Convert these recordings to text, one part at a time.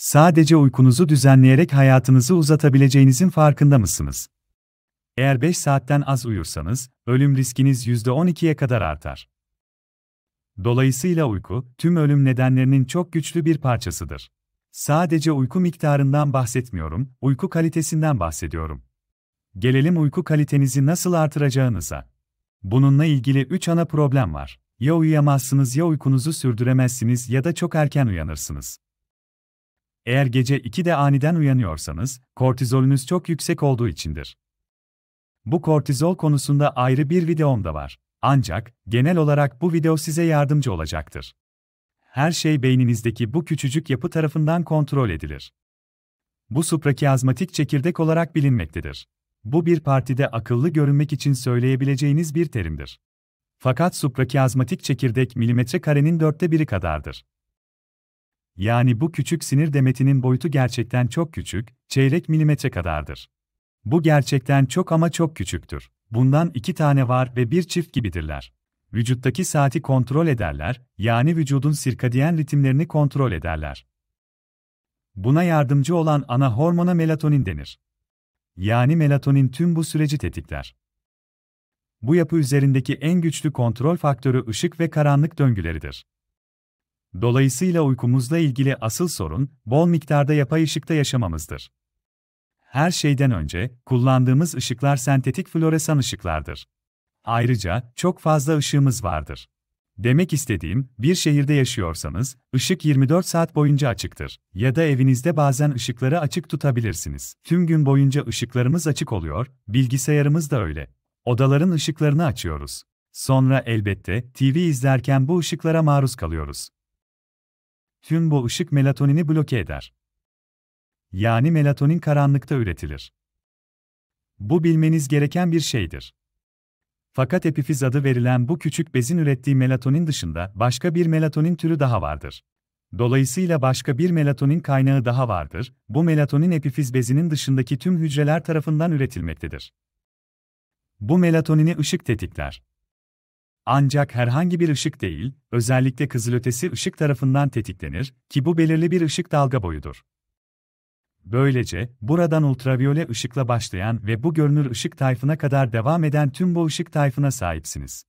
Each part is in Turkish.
Sadece uykunuzu düzenleyerek hayatınızı uzatabileceğinizin farkında mısınız? Eğer 5 saatten az uyursanız, ölüm riskiniz %12'ye kadar artar. Dolayısıyla uyku, tüm ölüm nedenlerinin çok güçlü bir parçasıdır. Sadece uyku miktarından bahsetmiyorum, uyku kalitesinden bahsediyorum. Gelelim uyku kalitenizi nasıl artıracağınıza. Bununla ilgili 3 ana problem var. Ya uyuyamazsınız ya uykunuzu sürdüremezsiniz ya da çok erken uyanırsınız. Eğer gece 2'de aniden uyanıyorsanız, kortizolünüz çok yüksek olduğu içindir. Bu kortizol konusunda ayrı bir videom da var. Ancak, genel olarak bu video size yardımcı olacaktır. Her şey beyninizdeki bu küçücük yapı tarafından kontrol edilir. Bu suprakiazmatik çekirdek olarak bilinmektedir. Bu bir partide akıllı görünmek için söyleyebileceğiniz bir terimdir. Fakat suprakiazmatik çekirdek milimetre karenin dörtte biri kadardır. Yani bu küçük sinir demetinin boyutu gerçekten çok küçük, çeyrek milimetre kadardır. Bu gerçekten çok ama çok küçüktür. Bundan iki tane var ve bir çift gibidirler. Vücuttaki saati kontrol ederler, yani vücudun sirkadiyen ritimlerini kontrol ederler. Buna yardımcı olan ana hormona melatonin denir. Yani melatonin tüm bu süreci tetikler. Bu yapı üzerindeki en güçlü kontrol faktörü ışık ve karanlık döngüleridir. Dolayısıyla uykumuzla ilgili asıl sorun, bol miktarda yapay ışıkta yaşamamızdır. Her şeyden önce, kullandığımız ışıklar sentetik floresan ışıklardır. Ayrıca, çok fazla ışığımız vardır. Demek istediğim, bir şehirde yaşıyorsanız, ışık 24 saat boyunca açıktır. Ya da evinizde bazen ışıkları açık tutabilirsiniz. Tüm gün boyunca ışıklarımız açık oluyor, bilgisayarımız da öyle. Odaların ışıklarını açıyoruz. Sonra elbette TV izlerken bu ışıklara maruz kalıyoruz tüm bu ışık melatonini bloke eder. Yani melatonin karanlıkta üretilir. Bu bilmeniz gereken bir şeydir. Fakat epifiz adı verilen bu küçük bezin ürettiği melatonin dışında başka bir melatonin türü daha vardır. Dolayısıyla başka bir melatonin kaynağı daha vardır. Bu melatonin epifiz bezinin dışındaki tüm hücreler tarafından üretilmektedir. Bu melatonini ışık tetikler. Ancak herhangi bir ışık değil, özellikle kızılötesi ışık tarafından tetiklenir ki bu belirli bir ışık dalga boyudur. Böylece, buradan ultraviyole ışıkla başlayan ve bu görünür ışık tayfına kadar devam eden tüm bu ışık tayfına sahipsiniz.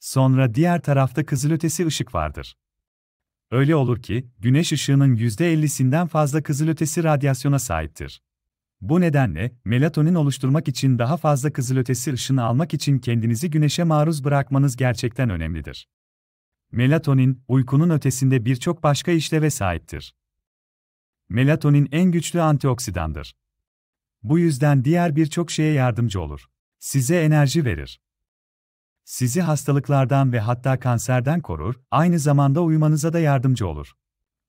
Sonra diğer tarafta kızılötesi ışık vardır. Öyle olur ki, güneş ışığının %50'sinden fazla kızılötesi radyasyona sahiptir. Bu nedenle, melatonin oluşturmak için daha fazla kızılötesi ışını almak için kendinizi güneşe maruz bırakmanız gerçekten önemlidir. Melatonin, uykunun ötesinde birçok başka işleve sahiptir. Melatonin en güçlü antioksidandır. Bu yüzden diğer birçok şeye yardımcı olur. Size enerji verir. Sizi hastalıklardan ve hatta kanserden korur, aynı zamanda uyumanıza da yardımcı olur.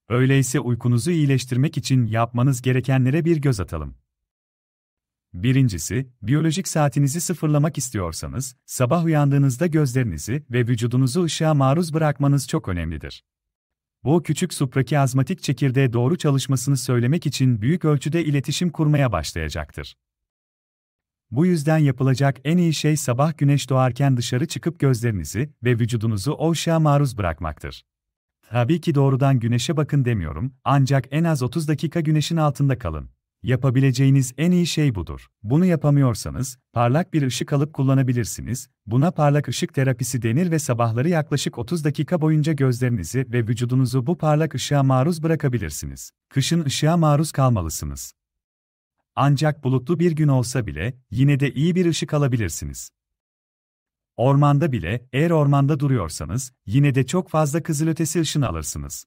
Öyleyse uykunuzu iyileştirmek için yapmanız gerekenlere bir göz atalım. Birincisi, biyolojik saatinizi sıfırlamak istiyorsanız, sabah uyandığınızda gözlerinizi ve vücudunuzu ışığa maruz bırakmanız çok önemlidir. Bu küçük supraki azmatik çekirdeğe doğru çalışmasını söylemek için büyük ölçüde iletişim kurmaya başlayacaktır. Bu yüzden yapılacak en iyi şey sabah güneş doğarken dışarı çıkıp gözlerinizi ve vücudunuzu o ışığa maruz bırakmaktır. Tabii ki doğrudan güneşe bakın demiyorum, ancak en az 30 dakika güneşin altında kalın. Yapabileceğiniz en iyi şey budur. Bunu yapamıyorsanız, parlak bir ışık alıp kullanabilirsiniz. Buna parlak ışık terapisi denir ve sabahları yaklaşık 30 dakika boyunca gözlerinizi ve vücudunuzu bu parlak ışığa maruz bırakabilirsiniz. Kışın ışığa maruz kalmalısınız. Ancak bulutlu bir gün olsa bile, yine de iyi bir ışık alabilirsiniz. Ormanda bile, eğer ormanda duruyorsanız, yine de çok fazla kızılötesi ışını alırsınız.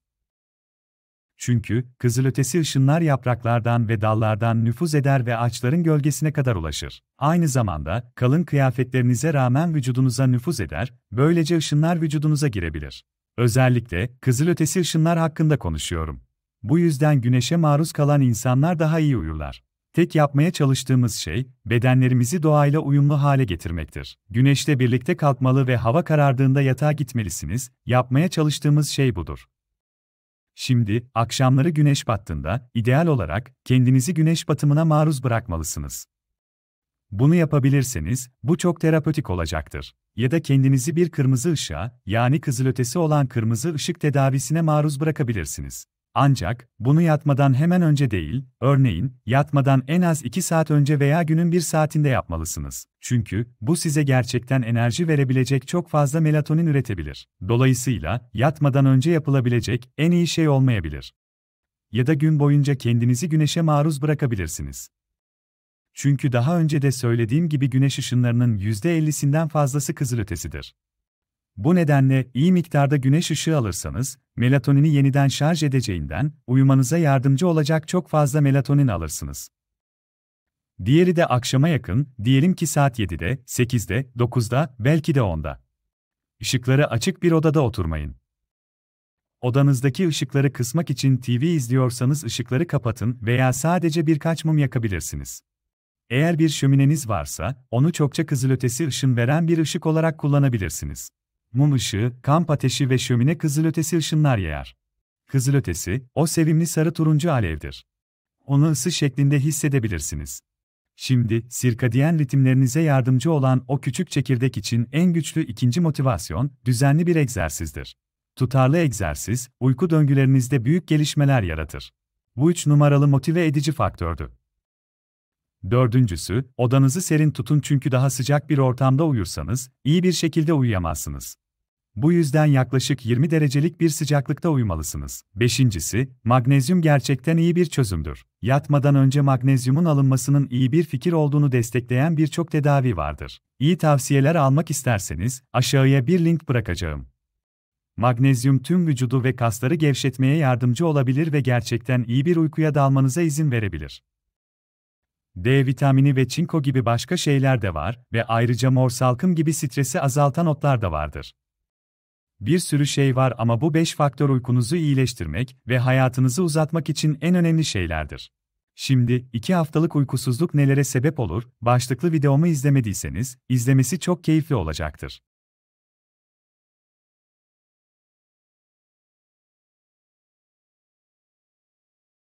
Çünkü kızılötesi ışınlar yapraklardan ve dallardan nüfuz eder ve ağaçların gölgesine kadar ulaşır. Aynı zamanda kalın kıyafetlerinize rağmen vücudunuza nüfuz eder, böylece ışınlar vücudunuza girebilir. Özellikle kızılötesi ışınlar hakkında konuşuyorum. Bu yüzden güneşe maruz kalan insanlar daha iyi uyurlar. Tek yapmaya çalıştığımız şey, bedenlerimizi doğayla uyumlu hale getirmektir. Güneşle birlikte kalkmalı ve hava karardığında yatağa gitmelisiniz, yapmaya çalıştığımız şey budur. Şimdi, akşamları güneş battığında, ideal olarak, kendinizi güneş batımına maruz bırakmalısınız. Bunu yapabilirseniz, bu çok terapötik olacaktır. Ya da kendinizi bir kırmızı ışığa, yani kızılötesi olan kırmızı ışık tedavisine maruz bırakabilirsiniz. Ancak bunu yatmadan hemen önce değil, örneğin yatmadan en az 2 saat önce veya günün bir saatinde yapmalısınız. Çünkü bu size gerçekten enerji verebilecek çok fazla melatonin üretebilir. Dolayısıyla yatmadan önce yapılabilecek en iyi şey olmayabilir. Ya da gün boyunca kendinizi güneşe maruz bırakabilirsiniz. Çünkü daha önce de söylediğim gibi güneş ışınlarının %50'sinden fazlası kızılötesidir. Bu nedenle iyi miktarda güneş ışığı alırsanız, melatonini yeniden şarj edeceğinden uyumanıza yardımcı olacak çok fazla melatonin alırsınız. Diğeri de akşama yakın, diyelim ki saat 7'de, 8'de, 9'da, belki de 10'da. Işıkları açık bir odada oturmayın. Odanızdaki ışıkları kısmak için TV izliyorsanız ışıkları kapatın veya sadece birkaç mum yakabilirsiniz. Eğer bir şömineniz varsa, onu çokça kızılötesi ışın veren bir ışık olarak kullanabilirsiniz. Mum ışığı, kamp ateşi ve şömine kızılötesi ışınlar yayar. Kızılötesi, o sevimli sarı turuncu alevdir. Onu ısı şeklinde hissedebilirsiniz. Şimdi, sirkadiyen ritimlerinize yardımcı olan o küçük çekirdek için en güçlü ikinci motivasyon, düzenli bir egzersizdir. Tutarlı egzersiz, uyku döngülerinizde büyük gelişmeler yaratır. Bu üç numaralı motive edici faktördü. Dördüncüsü, odanızı serin tutun çünkü daha sıcak bir ortamda uyursanız, iyi bir şekilde uyuyamazsınız. Bu yüzden yaklaşık 20 derecelik bir sıcaklıkta uyumalısınız. Beşincisi, magnezyum gerçekten iyi bir çözümdür. Yatmadan önce magnezyumun alınmasının iyi bir fikir olduğunu destekleyen birçok tedavi vardır. İyi tavsiyeler almak isterseniz, aşağıya bir link bırakacağım. Magnezyum tüm vücudu ve kasları gevşetmeye yardımcı olabilir ve gerçekten iyi bir uykuya dalmanıza izin verebilir. D vitamini ve çinko gibi başka şeyler de var ve ayrıca mor salkım gibi stresi azaltan otlar da vardır. Bir sürü şey var ama bu 5 faktör uykunuzu iyileştirmek ve hayatınızı uzatmak için en önemli şeylerdir. Şimdi, 2 haftalık uykusuzluk nelere sebep olur, başlıklı videomu izlemediyseniz, izlemesi çok keyifli olacaktır.